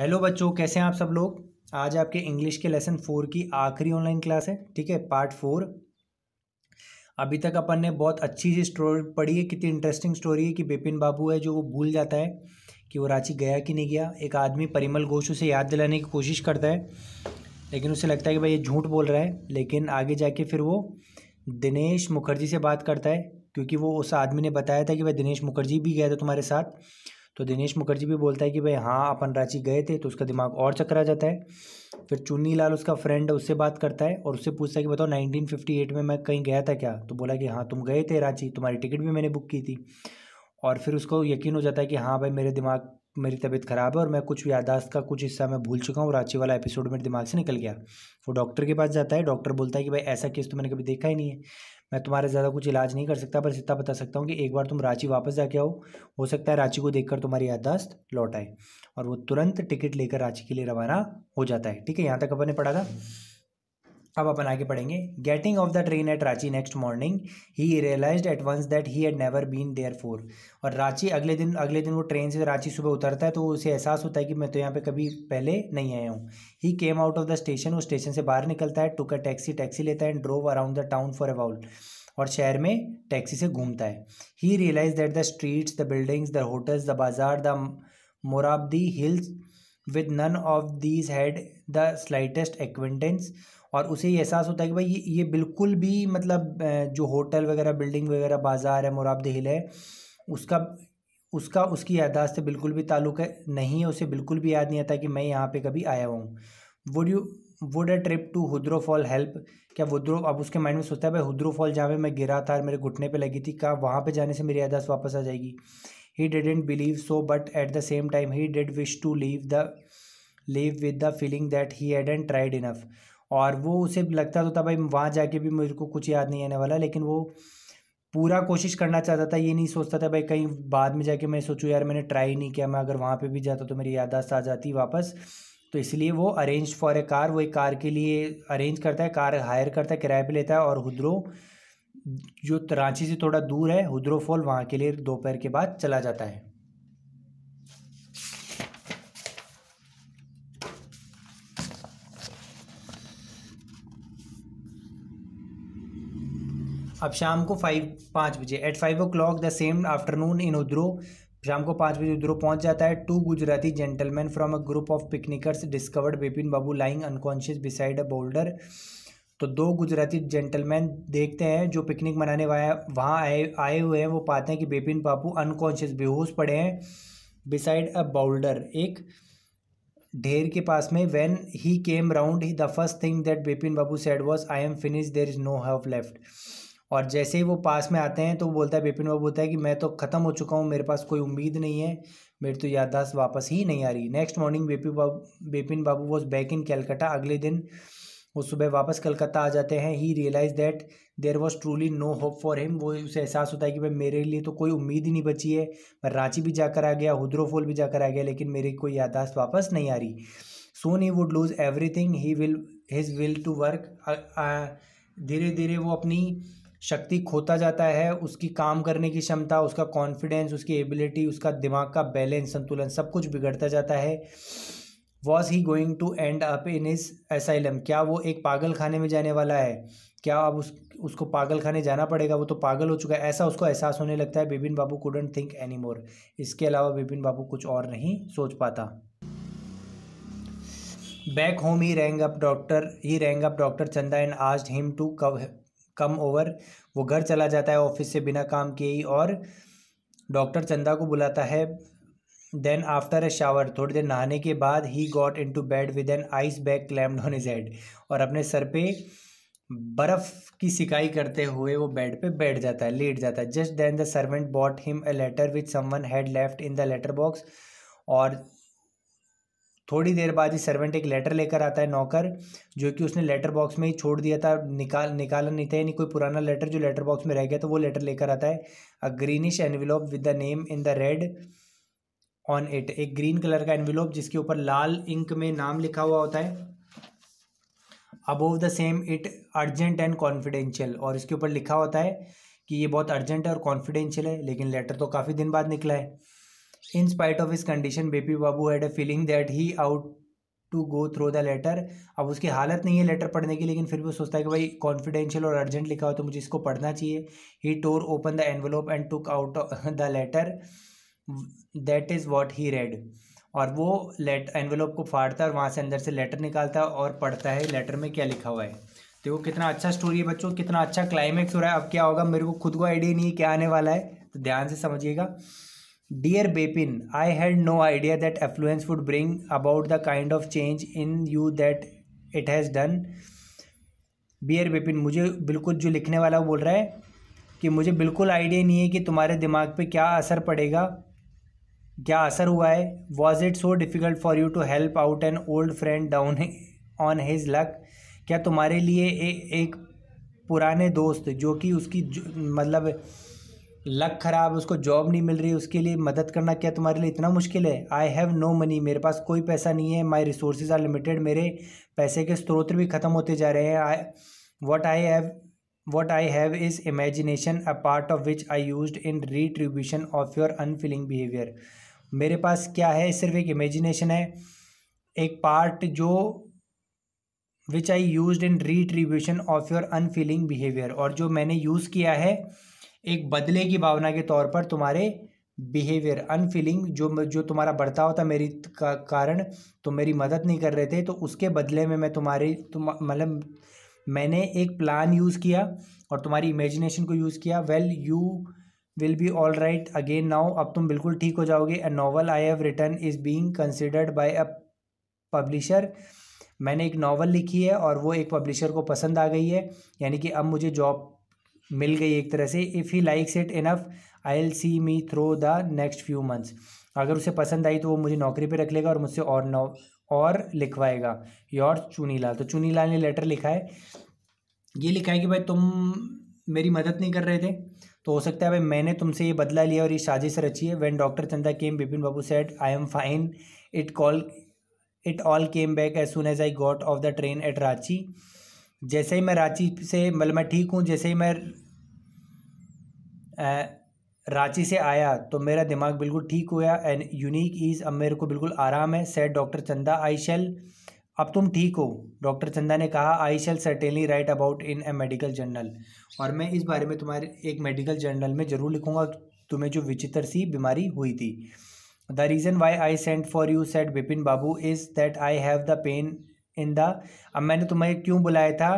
hello बच्चों कैसे हैं आप सब लोग आज आपके इंग्लिश के लेसन फोर की आखिरी ऑनलाइन क्लास है ठीक है पार्ट फोर अभी तक अपन ने बहुत अच्छी सी स्टोरी पढ़ी है कितनी इंटरेस्टिंग स्टोरी है कि बिपिन बाबू है जो वो भूल जाता है कि वो रांची गया कि नहीं गया एक आदमी परिमल घोष उसे याद दिलाने की कोशिश करता है लेकिन उसे लगता है कि भाई ये झूठ बोल रहा है लेकिन आगे जाके फिर वो दिनेश मुखर्जी से बात करता है क्योंकि वो उस आदमी ने बताया था कि भाई दिनेश मुखर्जी भी गया था तुम्हारे साथ तो दिनेश मुखर्जी भी बोलता है कि भाई हाँ अपन रांची गए थे तो उसका दिमाग और चकरा जाता है फिर चुन्नी लाल उसका फ्रेंड उससे बात करता है और उससे पूछता है कि बताओ 1958 में मैं कहीं गया था क्या तो बोला कि हाँ तुम गए थे रांची तुम्हारी टिकट भी मैंने बुक की थी और फिर उसको यकीन हो जाता है कि हाँ भाई मेरे दिमाग मेरी तबीयत ख़राब है और मैं कुछ यादाश्त का कुछ हिस्सा मैं भूल चुका हूँ रांची वाला एपिसोड मेरे दिमाग से निकल गया वो डॉक्टर के पास जाता है डॉक्टर बोलता है कि भाई ऐसा केस तो मैंने कभी देखा ही नहीं है मैं तुम्हारे ज़्यादा कुछ इलाज नहीं कर सकता पर इतना बता सकता हूँ कि एक बार तुम रांची वापस जाके आओ हो सकता है रांची को देखकर तुम्हारी याददाश्त लौट आए और वो तुरंत टिकट लेकर रांची के लिए रवाना हो जाता है ठीक है यहाँ तक अपन ने पढ़ा था अब अपन आगे पढ़ेंगे getting off the train at Ranchi next morning he realise at once that he had never been there before और रांची अगले दिन अगले दिन वो ट्रेन से रांची सुबह उतरता है तो उसे एहसास होता है कि मैं तो यहाँ पे कभी पहले नहीं आया हूँ he came out of the station वो स्टेशन से बाहर निकलता है टुक अ टैक्सी टैक्सी लेता है and drove around the town for about और शहर में टैक्सी से घूमता है he realise that the streets the buildings the hotels the bazaar the Morabadi hills with none of these had the slightest acquaintance और उसे ये एहसास होता है कि भाई ये ये बिल्कुल भी मतलब जो होटल वगैरह बिल्डिंग वगैरह बाज़ार है मुराबद हिल है उसका उसका उसकी यादाश्त से बिल्कुल भी ताल्लुक है नहीं है उसे बिल्कुल भी याद नहीं आता कि मैं यहाँ पे कभी आया हुआ हूँ would you would a trip to Hundru fall help क्या हुद्रो अब उसके माइंड में सोचता है भाई हुद्रो फॉल जहाँ पे मैं गिरा था और मेरे घुटने पे लगी थी क्या वहाँ पे जाने से मेरी यादाश्त वापस आ जाएगी he didn't believe so but at the same time he did wish to leave the live with the feeling that he had and tried enough और वो उसे लगता तो था भाई वहाँ जाके भी मेरे को कुछ याद नहीं आने वाला लेकिन वो पूरा कोशिश करना चाहता था ये नहीं सोचता था भाई कहीं बाद में जाके मैं सोचूँ यार मैंने ट्राई नहीं किया मैं अगर वहाँ पर भी जाता तो मेरी यादाश्त आ जाती वापस तो इसलिए वो अरेंज फॉर ए कार वो एक कार के लिए अरेंज करता है कार हायर करता है किराए पर लेता है और हुद्रो जो रांची से थोड़ा दूर है हुद्रो फॉल वहाँ के लिए दोपहर के बाद चला जाता है अब शाम को फाइव पाँच बजे at five o'clock the same afternoon in Hundru शाम को पाँच बजे उद्रो पहुंच जाता है two Gujarati gentleman from a group of picnickers discovered Bipin Babu lying unconscious beside a boulder तो दो गुजराती जेंटलमैन देखते हैं जो पिकनिक मनाने वहाँ आए आए हुए हैं वो पाते हैं कि बिपिन बाबू अनकॉन्शियस बेहोश पड़े हैं बिसाइड अ बाउल्डर एक ढेर के पास में when he came round he the first thing that Bipin Babu said was I am finish there is no have left और जैसे ही वो पास में आते हैं तो वो बोलता है बिपिन बाबू बोलता है कि मैं तो ख़त्म हो चुका हूँ मेरे पास कोई उम्मीद नहीं है मेरी तो याददाश्त वापस ही नहीं आ रही next morning Bipin Babu Bepin Babu was back in Calcutta अगले दिन वो सुबह वापस कलकत्ता आ जाते हैं he realise that there was truly no hope for him वो उसे एहसास होता है कि भाई मेरे लिए तो कोई उम्मीद ही नहीं बची है मैं रांची भी जाकर आ गया हुद्रोफोल भी जाकर आ गया लेकिन मेरी कोई याददाश्त वापस नहीं आ रही soon he would lose everything he will his will to work धीरे धीरे वो अपनी शक्ति खोता जाता है उसकी काम करने की क्षमता उसका कॉन्फिडेंस उसकी एबिलिटी उसका दिमाग का बैलेंस संतुलन सब कुछ बिगड़ता जाता है was he going to end up in his asylum क्या वो एक पागल खाने में जाने वाला है क्या अब उस उसको पागल खाने जाना पड़ेगा वो तो पागल हो चुका है ऐसा उसको एहसास होने लगता है Bipin Babu couldn't think any more इसके अलावा बिपिन बाबू कुछ और नहीं सोच पाता back home he rang up doctor he rang up doctor Chanda and आज हिम टू कव कम ओवर वो घर चला जाता है ऑफिस से बिना काम किए ही और डॉक्टर चंदा को बुलाता है देन आफ्टर अ शावर थोड़ी देर नहाने के बाद he got into bed with an ice bag clamped on his head और अपने सर पे बर्फ़ की सिकाई करते हुए वो बेड पे बैठ जाता है लेट जाता है just then the servant brought him a letter with someone had left in the letter box और थोड़ी देर बाद ही सर्वेंट एक लेटर लेकर आता है नौकर जो कि उसने लेटर बॉक्स में ही छोड़ दिया था निकाल निकाला नहीं था यानी कोई पुराना लेटर जो लेटर बॉक्स में रह गया तो वो लेटर लेकर आता है a greenish envelope with the name in the red on it एक ग्रीन कलर का एनविलोप जिसके ऊपर लाल इंक में नाम लिखा हुआ होता है above the same it urgent and confidential और इसके ऊपर लिखा होता है कि ये बहुत अर्जेंट है और कॉन्फिडेंशियल है लेकिन लेटर तो काफ़ी दिन बाद निकला है in spite of his condition Bipin Babu had a feeling that he ought to go through the letter अब उसकी हालत नहीं है लेटर पढ़ने की लेकिन फिर भी सोचता है कि भाई कॉन्फिडेंशियल और अर्जेंट लिखा हो तो मुझे इसको पढ़ना चाहिए he tore open the envelope and took out the letter that is what he read और वो लेट एनवलोप को फाड़ता है और वहाँ से अंदर से लेटर निकालता है और पढ़ता है लेटर में क्या लिखा हुआ है देखो कितना अच्छा स्टोरी है बच्चों कितना अच्छा क्लाइमैक्स हो रहा है अब क्या होगा मेरे को खुद को आइडिया नहीं है क्या आने वाला है तो ध्यान से समझिएगा dear Bepin I had no idea that affluence would bring about the kind of change in you that it has done dear Bepin मुझे बिल्कुल जो लिखने वाला बोल रहा है कि मुझे बिल्कुल आइडिया नहीं है कि तुम्हारे दिमाग पे क्या असर पड़ेगा क्या असर हुआ है was it so difficult for you to help out an old friend down on his luck क्या तुम्हारे लिए ए, एक पुराने दोस्त जो कि उसकी जो, मतलब लक खराब उसको जॉब नहीं मिल रही उसके लिए मदद करना क्या तुम्हारे लिए इतना मुश्किल है आई हैव नो मनी मेरे पास कोई पैसा नहीं है माई रिसोर्सेज आर लिमिटेड मेरे पैसे के स्रोत भी ख़त्म होते जा रहे हैं I what I have what I have is imagination a part of which I use in retribution of your unfeeling behaviour मेरे पास क्या है सिर्फ एक इमेजिनेशन है एक पार्ट जो which I use in retribution of your unfeeling behaviour और जो मैंने यूज़ किया है एक बदले की भावना के तौर पर तुम्हारे बिहेवियर अनफीलिंग जो जो तुम्हारा बर्ताव था मेरी का कारण तुम तो मेरी मदद नहीं कर रहे थे तो उसके बदले में मैं तुम्हारी तुम मतलब मैंने एक प्लान यूज़ किया और तुम्हारी इमेजिनेशन को यूज़ किया well you will be all right again now अब तुम बिल्कुल ठीक हो जाओगे a novel I have written is being considered by a publisher मैंने एक नावल लिखी है और वो एक पब्लिशर को पसंद आ गई है यानी कि अब मुझे जॉब मिल गई एक तरह से if he likes it enough I'll see me through the next few months अगर उसे पसंद आई तो वो मुझे नौकरी पे रख लेगा और मुझसे और नौ और लिखवाएगा योर लाल तो लाल ने लेटर लिखा है ये लिखा है कि भाई तुम मेरी मदद नहीं कर रहे थे तो हो सकता है भाई मैंने तुमसे ये बदला लिया और ये साजिश रची है when doctor Chanda came Bipin Babu said I am fine it call it all came back as soon as I got off the train at Ranchi जैसे ही मैं रांची से मतलब मैं ठीक हूँ जैसे ही मैं रांची से आया तो मेरा दिमाग बिल्कुल ठीक हुआ एंड यूनिक इज़ अब मेरे को बिल्कुल आराम है सेट डॉक्टर चंदा आई शेल अब तुम ठीक हो डॉक्टर चंदा ने कहा I shall certainly write about in a medical journal और मैं इस बारे में तुम्हारे एक मेडिकल जर्नल में ज़रूर लिखूँगा तुम्हें जो विचित्र सी बीमारी हुई थी the reason why I sent for you said Bipin Babu is that I have the pain in the अब मैंने तुम्हें क्यों बुलाया था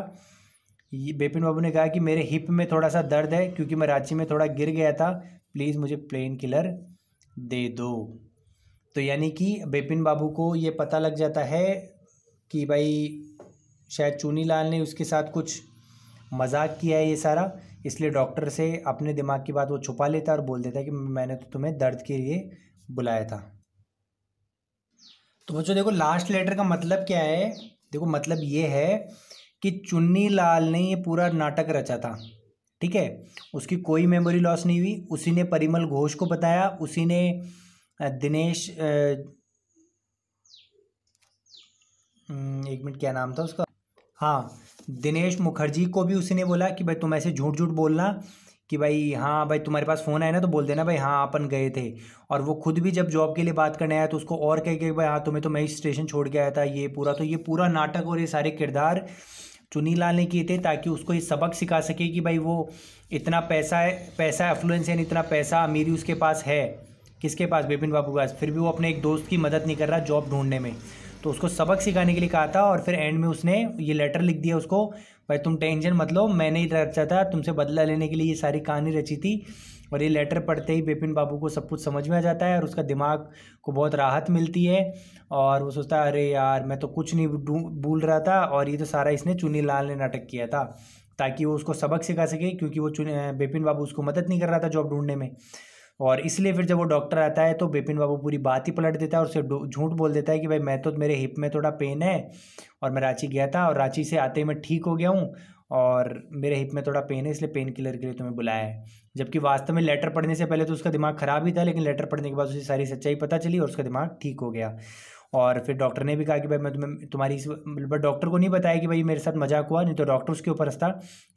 बेपिन बाबू ने कहा कि मेरे हिप में थोड़ा सा दर्द है क्योंकि मैं रांची में थोड़ा गिर गया था प्लीज़ मुझे प्लेन किलर दे दो तो यानी कि बेपिन बाबू को ये पता लग जाता है कि भाई शायद चूनी लाल ने उसके साथ कुछ मजाक किया है ये सारा इसलिए डॉक्टर से अपने दिमाग की बात वो छुपा लेता और बोल देता है कि मैंने तो तुम्हें दर्द के लिए बुलाया था तो बच्चों देखो लास्ट लेटर का मतलब क्या है देखो मतलब ये है कि चुन्नी लाल ने ये पूरा नाटक रचा था ठीक है उसकी कोई मेमोरी लॉस नहीं हुई उसी ने परिमल घोष को बताया उसी ने दिनेश हम्म, एक मिनट क्या नाम था उसका हाँ दिनेश मुखर्जी को भी उसी ने बोला कि भाई तुम ऐसे झूठ झूठ बोलना कि भाई हाँ भाई तुम्हारे पास फ़ोन आया ना तो बोल देना भाई हाँ अपन गए थे और वो खुद भी जब जॉब के लिए बात करने आया तो उसको और कह के भाई हाँ तुम्हें तो मैं स्टेशन छोड़ के आया था ये पूरा तो ये पूरा नाटक और ये सारे किरदार चुनी लाल ने किए थे ताकि उसको ये सबक सिखा सके कि भाई वो इतना पैसा है पैसा एफ्लुएंस यानी इतना पैसा अमीरी उसके पास है किसके पास बिपिन बाबू के पास फिर भी वो अपने एक दोस्त की मदद नहीं कर रहा जॉब ढूंढने में तो उसको सबक सिखाने के लिए कहा था और फिर एंड में उसने ये लेटर लिख दिया उसको भाई तुम टेंशन मत लो मैंने ही रचा था तुमसे बदला लेने के लिए ये सारी कहानी रची थी और ये लेटर पढ़ते ही बिपिन बाबू को सब कुछ समझ में आ जाता है और उसका दिमाग को बहुत राहत मिलती है और वो सोचता है अरे यार मैं तो कुछ नहीं भूल रहा था और ये तो सारा इसने चुनी लाल ने नाटक किया था ताकि वो उसको सबक सिखा सके क्योंकि वो बिपिन बाबू उसको मदद नहीं कर रहा था जॉब ढूंढने में और इसलिए फिर जब वो डॉक्टर आता है तो बिपिन बाबू पूरी बात ही पलट देता है और उसे झूठ बोल देता है कि भाई मैं तो मेरे हिप में थोड़ा पेन है और मैं रांची गया था और रांची से आते ही मैं ठीक हो गया हूँ और मेरे हिप में थोड़ा पेन है इसलिए पेन किलर के लिए तुम्हें बुलाया है जबकि वास्तव में लेटर पढ़ने से पहले तो उसका दिमाग ख़राब ही था लेकिन लेटर पढ़ने के बाद उसे सारी सच्चाई पता चली और उसका दिमाग ठीक हो गया और फिर डॉक्टर ने भी कहा कि भाई मैं तुम्हें तुम्हारी इस बट मतलब डॉक्टर को नहीं बताया कि भाई मेरे साथ मजाक हुआ नहीं तो डॉक्टर उसके ऊपर हंसता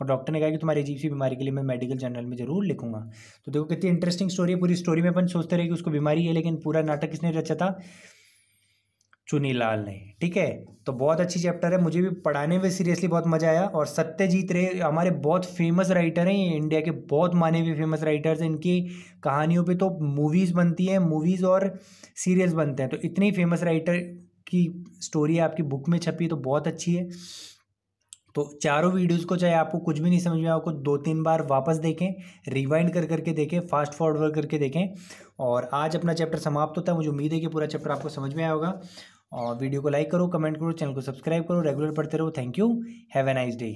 और डॉक्टर ने कहा कि तुम्हारी अजीब सी बीमारी के लिए मैं मेडिकल जर्नल में जरूर लिखूंगा तो देखो कितनी इंटरेस्टिंग स्टोरी है पूरी स्टोरी में अपन सोचते रहे कि उसको बीमारी है लेकिन पूरा नाटक किसने रचा था चुनीलाल ने ठीक है तो बहुत अच्छी चैप्टर है मुझे भी पढ़ाने में सीरियसली बहुत मज़ा आया और सत्यजीत रे हमारे बहुत फेमस राइटर हैं इंडिया के बहुत माने हुए फेमस राइटर्स हैं इनकी कहानियों पे तो मूवीज़ बनती हैं मूवीज़ और सीरियल्स बनते हैं तो इतनी फेमस राइटर की स्टोरी आपकी बुक में छपी तो बहुत अच्छी है तो चारों वीडियोज़ को चाहे आपको कुछ भी नहीं समझ में आपको दो तीन बार वापस देखें रिवाइंड कर करके देखें फास्ट फॉरवर्ड करके देखें और आज अपना चैप्टर समाप्त होता है मुझे उम्मीद है कि पूरा चैप्टर आपको समझ में आया होगा और वीडियो को लाइक करो कमेंट करो चैनल को सब्सक्राइब करो रेगुलर पढ़ते रहो thank you have a nice day